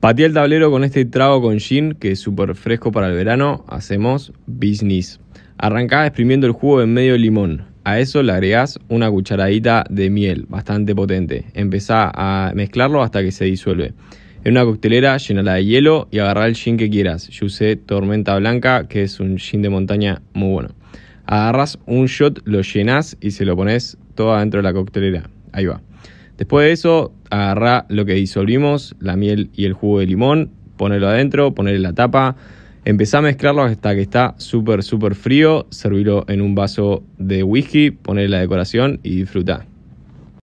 Pateé el tablero con este trago con gin que es súper fresco para el verano. Hacemos business. Arrancá exprimiendo el jugo en medio limón. A eso le agregás una cucharadita de miel, bastante potente. Empezá a mezclarlo hasta que se disuelve. En una coctelera llenala de hielo y agarrá el gin que quieras. Yo usé Tormenta Blanca, que es un gin de montaña muy bueno. Agarras un shot, lo llenas y se lo pones todo adentro de la coctelera. Ahí va. Después de eso, agarrá lo que disolvimos, la miel y el jugo de limón, ponelo adentro, ponele la tapa, empezá a mezclarlo hasta que está súper, súper frío, servilo en un vaso de whisky, ponele la decoración y disfruta.